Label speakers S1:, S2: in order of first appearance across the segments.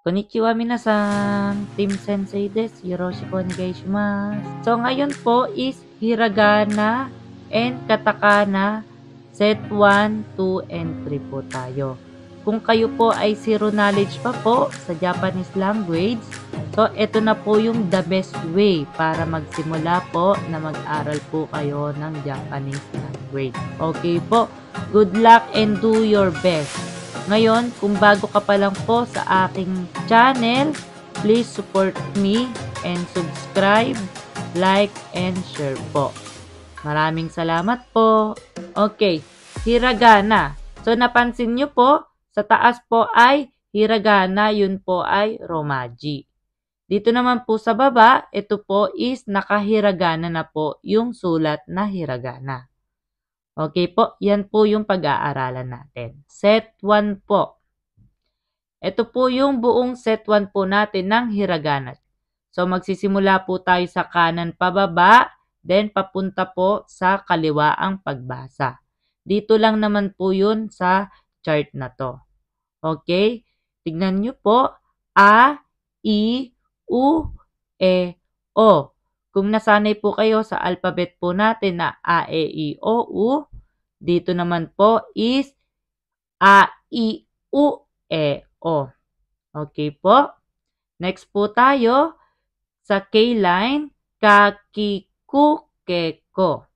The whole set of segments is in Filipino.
S1: Konnichiwa minasan! Team Sensei des, Hiroshi po So ngayon po is Hiragana and Katakana set 1, 2, and 3 po tayo. Kung kayo po ay zero knowledge pa po sa Japanese language, so ito na po yung the best way para magsimula po na mag-aral po kayo ng Japanese language. Okay po, good luck and do your best! Ngayon, kung bago ka pa lang po sa aking channel, please support me and subscribe, like, and share po. Maraming salamat po. Okay, hiragana. So, napansin nyo po, sa taas po ay hiragana, yun po ay romaji. Dito naman po sa baba, ito po is nakahiragana na po yung sulat na hiragana. Okay po, yan po yung pag-aaralan natin. Set 1 po. Ito po yung buong set 1 po natin ng hiragana. So magsisimula po tayo sa kanan pababa, then papunta po sa kaliwa ang pagbasa. Dito lang naman po yun sa chart na to. Okay? Tignan nyo po. A, I, U, E, O. Kung nasanay po kayo sa alphabet po natin na A, E, I, O, U, dito naman po is A, I, U, E, O. Okay po? Next po tayo sa K-line, kakiku, keko.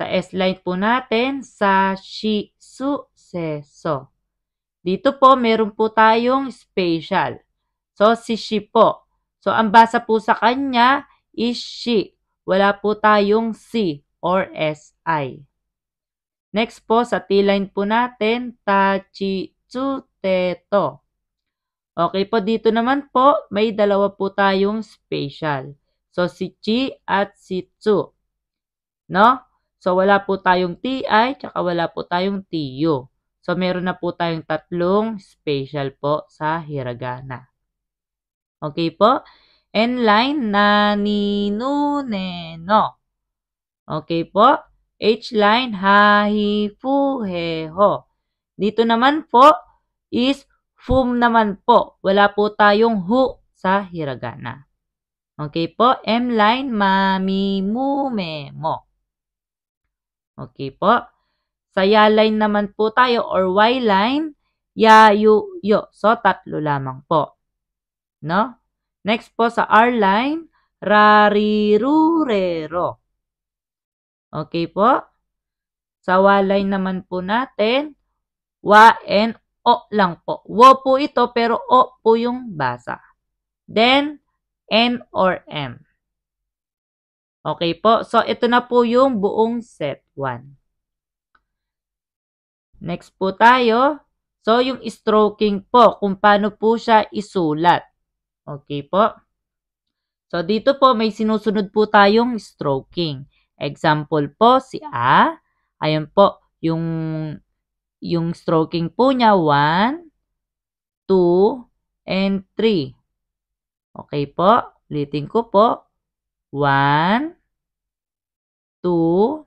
S1: Sa S-line po natin, sa shi, su, se, so. Dito po, meron po tayong special. So, si shi po, So, ang basa po sa kanya is she. Wala po tayong C or SI. Next po, sa T-line po natin, tachi tsu te to. Okay po, dito naman po, may dalawa po tayong special. So, si chi at si chu. No? So, wala po tayong ti, tsaka wala po tayong tu. So, meron na po tayong tatlong special po sa hiragana. Okay po? N-line, naninuneno. Okay po? H-line, hahifuheho. Dito naman po is fum naman po. Wala po tayong hu sa hiragana. Okay po? M-line, mamimumemo. Okay po? Sa ya-line naman po tayo or y-line, ya-yu-yo. So, tatlo lamang po. No? Next po sa R line, rarirurero. Okay po? Sa wa line naman po natin, wa and o lang po. Wo po ito pero o po yung basa. Then, n or m. Okay po? So, ito na po yung buong set 1. Next po tayo. So, yung stroking po, kung paano po siya isulat. Okay po? So, dito po may sinusunod po tayong stroking. Example po, si A. Ayan po, yung, yung stroking po niya, 1, 2, and 3. Okay po? Ulitin ko po. 1, 2,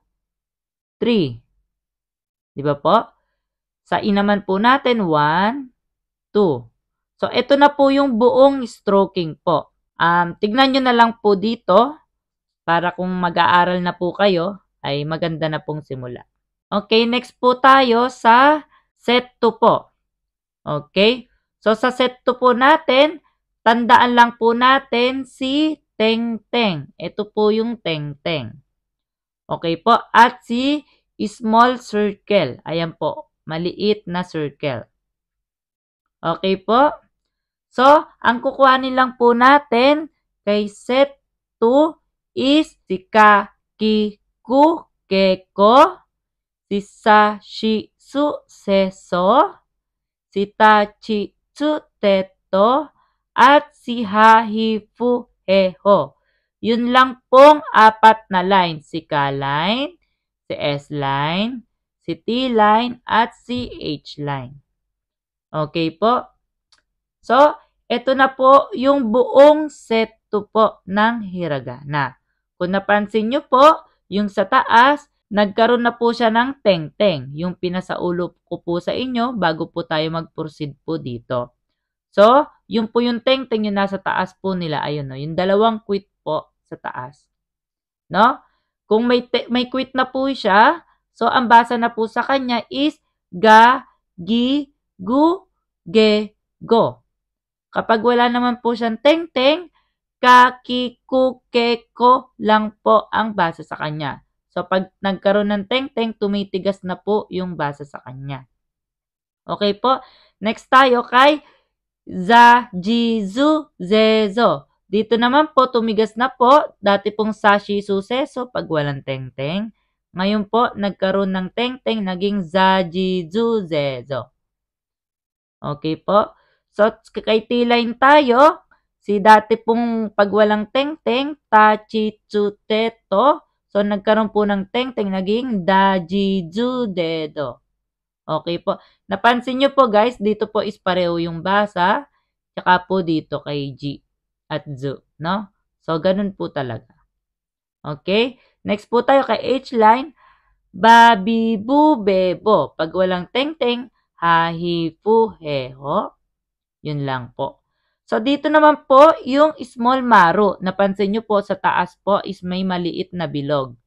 S1: 3. Diba po? Sa I naman po natin, 1, 2. So, ito na po yung buong stroking po. Um, tignan nyo na lang po dito para kung mag-aaral na po kayo ay maganda na pong simula. Okay, next po tayo sa set 2 po. Okay, so sa set 2 po natin, tandaan lang po natin si teng-teng. Ito po yung teng-teng. Okay po, at si small circle. Ayan po, maliit na circle. Okay po. So, ang kukuhanin lang po natin kay set 2 is si ka, ki, ku, ke, ko, si sa, shi, su, se, so, si ta, chi, tsu, te, to, at si ha, hi, fu, he, ho. Yun lang pong apat na line. Si ka line, si s line, si t line, at si h line. Okay po? So, ito na po yung buong set to po ng hiragana. Kung napansin nyo po, yung sa taas, nagkaroon na po siya ng teng-teng. Yung pinasaulo ko po sa inyo bago po tayo mag-proceed po dito. So, yung po yung teng-teng yung nasa taas po nila. Ayun no, yung dalawang quit po sa taas. No? Kung may, may quit na po siya, so ang basa na po sa kanya is ga, gi, gu, ge, go. Kapag wala naman po siyang tengteng, kakikukeko lang po ang basa sa kanya. So pag nagkaroon ng tengteng, tumitigas na po yung basa sa kanya. Okay po? Next tayo kay za, jizu, zezo. Dito naman po, tumigas na po. Dati pong Sashi shizu, seso pag walang tengteng. Ngayon po, nagkaroon ng tengteng, naging za, jizu, zezo. Okay po? So, kay T-line tayo. Si dati pong pag walang ta chi tsu teto. So, nagkaroon po ng teng-teng, naging da ji ju dedo. Okay po. Napansin nyo po guys, dito po is pareho yung basa. Tsaka po dito kay G at zu, no? So, ganun po talaga. Okay? Next po tayo kay H-line. ba bi bu be bo Pag walang teng teng ha hi fu he heho. Yun lang po. So, dito naman po yung small maro. Napansin nyo po sa taas po is may maliit na bilog.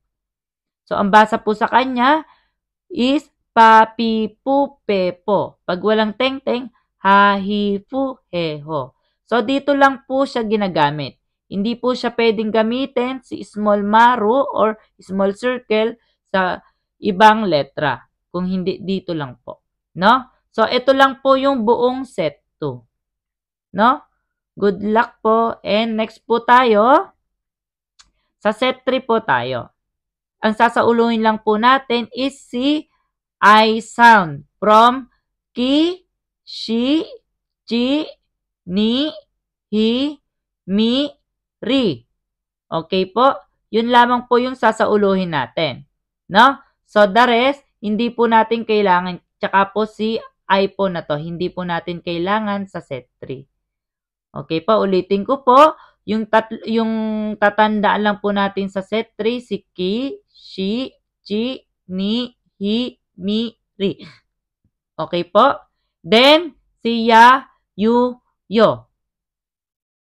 S1: So, ang basa po sa kanya is papipupepo. Pag walang teng tengteng, hahifuheho. So, dito lang po siya ginagamit. Hindi po siya pwedeng gamitin si small maro or small circle sa ibang letra. Kung hindi, dito lang po. No? So, ito lang po yung buong set to. No? Good luck po. And next po tayo, sa set 3 po tayo. Ang sasauluhin lang po natin is si I sound from ki, shi, chi, ni, hi, mi, ri. Okay po? Yun lamang po yung sasauluhin natin. No? So, the rest, hindi po natin kailangan. Tsaka po si iPhone na to. Hindi po natin kailangan sa set 3. Okay pa, ulitin ko po. Yung, tat yung tatandaan lang po natin sa set 3, si ki, shi, chi, ni, hi, mi, ri. Okay po? Then, si ya, yu, yo.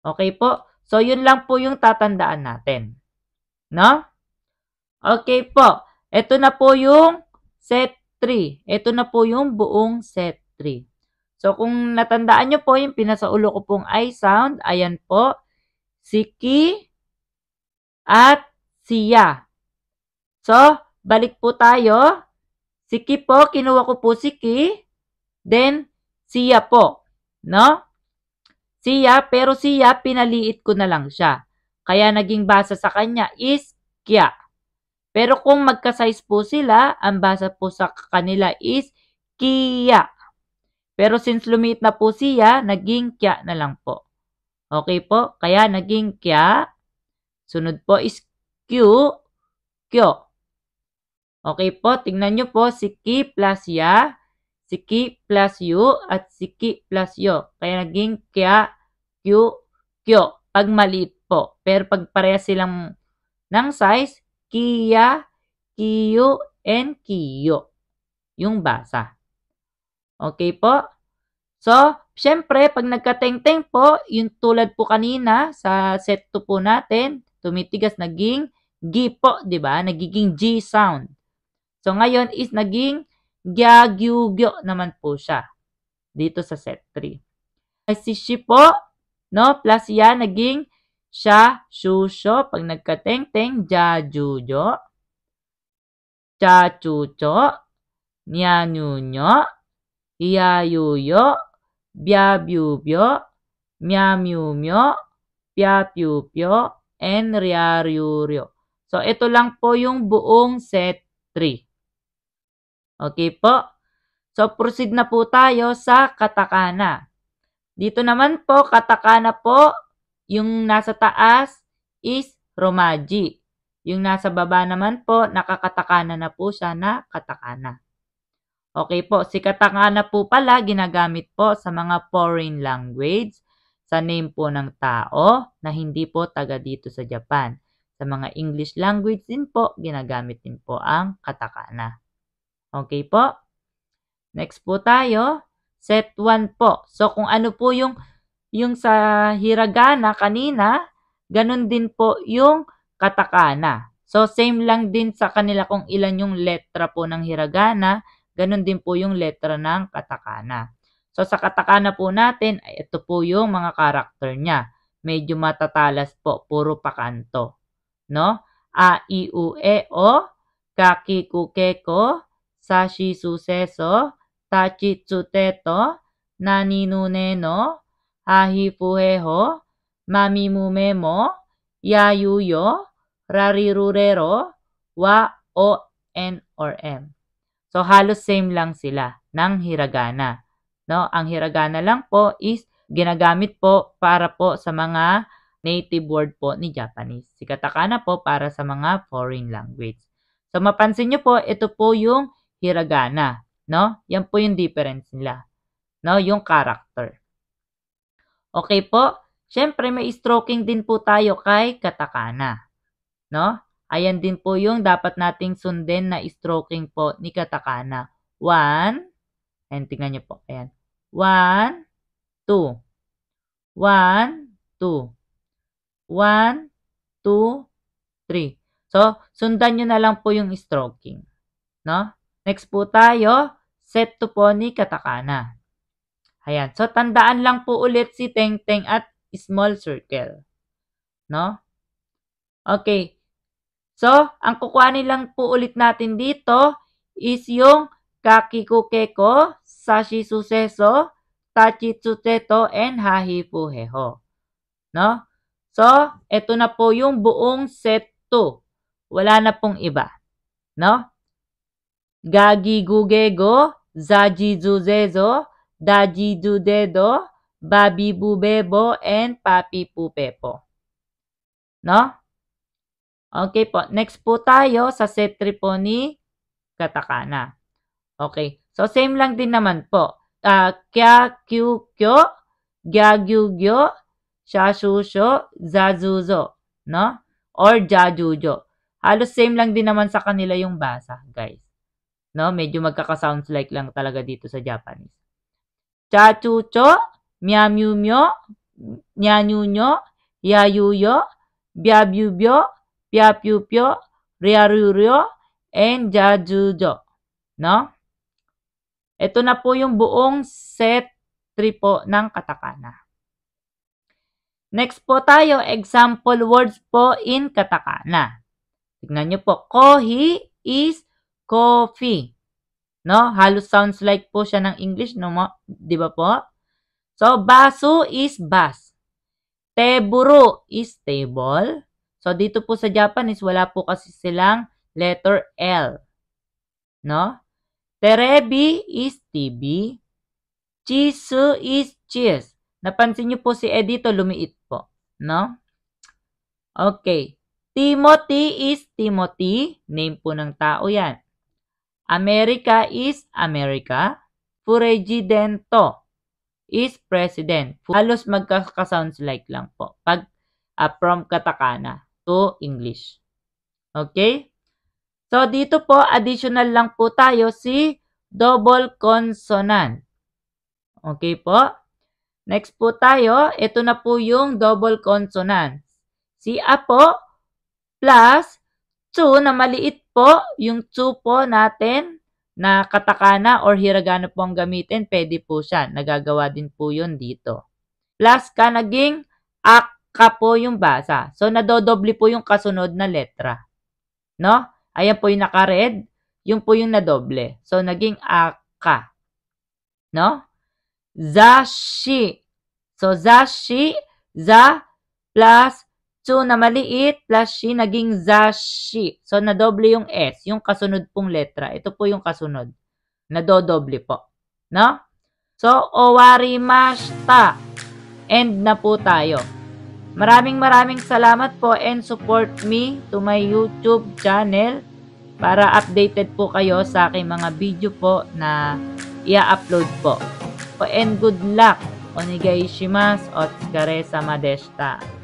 S1: Okay po? So, yun lang po yung tatandaan natin. No? Okay po. Ito na po yung set 3. Ito na po yung buong set 3. So, kung natandaan nyo po yung pinasaulo ko pong I sound, ayan po, si Ki at siya. So, balik po tayo. Si Ki po, kinuha ko po si Ki. Then, siya po. No? Siya, pero siya, pinaliit ko na lang siya. Kaya naging basa sa kanya is kya. Pero kung magka-size po sila, ang basa po sa kanila is Kia. Pero since lumit na po siya, naging kya na lang po. Okay po? Kaya naging kya. Sunod po is q, kyo. Okay po, tingnan nyo po si ki plus ya, si ki plus yu, at si ki plus yo. Kaya naging kya, q, kyo. Pag maliit po. Pero pag pareha silang ng size, Kiya, Kiyu, and Kiyo. Yung basa. Okay po? So, syempre, pag nagkatengteng po, yung tulad po kanina sa set 2 po natin, tumitigas naging G po, di ba? Nagiging G sound. So, ngayon is naging Gyagyugyo naman po siya dito sa set 3. Si Shi po, no? Plus yan, naging Sya, susyo, pag nagkatengteng, ja, jujo. Cha, chucho, nya, nyunyo, iya, yuyo, bya, byubyo, mya, myumyo, pya, pyupyo, and ria, ryuryo. So, ito lang po yung buong set 3. Okay po? So, proceed na po tayo sa katakana. Dito naman po, katakana po, yung nasa taas is Romaji. Yung nasa baba naman po, nakakatakana na po siya na katakana. Okay po, si katakana po pala ginagamit po sa mga foreign language, sa name po ng tao na hindi po taga dito sa Japan. Sa mga English language din po, ginagamit din po ang katakana. Okay po? Next po tayo, set 1 po. So kung ano po yung yung sa hiragana kanina, ganun din po yung katakana. So, same lang din sa kanila kung ilan yung letra po ng hiragana, ganun din po yung letra ng katakana. So, sa katakana po natin, ay ito po yung mga karakter niya. Medyo matatalas po, puro pakanto. No? A, I, U, E, O, Kaki, Kukeko, Sashi, Suseso, Tachi, Tsuteto, Nani, Nune, No, ho, mo, ya 하히부에호, 마미무메모, 야유요, rarirurero, wa, o, n, or m. So, halos same lang sila ng hiragana. No? Ang hiragana lang po is ginagamit po para po sa mga native word po ni Japanese. Si katakana po para sa mga foreign language. So, mapansin nyo po, ito po yung hiragana. No? Yan po yung difference nila. No? Yung character. Okay po? Siyempre, may stroking din po tayo kay katakana. No? Ayan din po yung dapat nating sundin na stroking po ni katakana. One, and tingnan nyo po, ayan. One, two. One, two. One, two, three. So, sundan nyo na lang po yung stroking. No? Next po tayo, set to po ni katakana. Ayan. So, tandaan lang po ulit si Teng Teng at small circle. No? Okay. So, ang kukuhanin lang po ulit natin dito is yung kakikukeko, sashi suseso, tachi tsuteto, and hahi puheho. No? So, ito na po yung buong set 2. Wala na pong iba. No? Gagi gugego, zaji zuzezo, Daji Dudedo, Babi Bubebo, and Papi Pupepo. No? Okay po. Next po tayo sa set 3 katakana. Okay. So, same lang din naman po. Uh, kya, kyu, kyo, gya, gyu, gyo, sha, shu, sho, za, zu, zo. No? Or ja, ju, jo. Halos same lang din naman sa kanila yung basa, guys. No? Medyo magkaka-sounds like lang talaga dito sa Japanese myo, nyo, 짜쭈쪼, мя뮤묘, 냐뉴뇨, 야유요, 벼뷰벼, 벼뷰뼈, 랴루요, and jo. No? Ito na po yung buong set 3 po ng katakana. Next po tayo, example words po in katakana. Tignan nyo po, kohi is coffee. No? Halos sounds like po siya ng English, no mo? 'Di ba po? So, baso is bas. Teburo is table. So, dito po sa Japanese, wala po kasi silang letter L. No? Terebi is TV. Chisu is cheese. Napansin niyo po si Edito, lumiit po. No? Okay. Timothy is Timothy. Name po ng tao yan. America is America. Presidente is president. Halos magkakasounds like lang po. Pag uh, from katakana to English. Okay? So, dito po, additional lang po tayo si double consonant. Okay po? Next po tayo, ito na po yung double consonant. Si apo plus 2 na maliit po, yung 2 po natin na katakana or hiragana po ang gamitin, pwede po siya. Nagagawa din po yun dito. Plus ka naging ak ka po yung basa. So, nadodoble po yung kasunod na letra. No? Ayan po yung naka-red. Yung po yung nadoble. So, naging aka. No? Zashi. So, zashi, za plus tsu na maliit plus shi naging zashi. So, nadoble yung S, yung kasunod pong letra. Ito po yung kasunod. Nadodoble po. No? So, owarimashita. End na po tayo. Maraming maraming salamat po and support me to my YouTube channel para updated po kayo sa aking mga video po na i-upload po. And good luck! Onigai shimasu, otsukare sama deshita.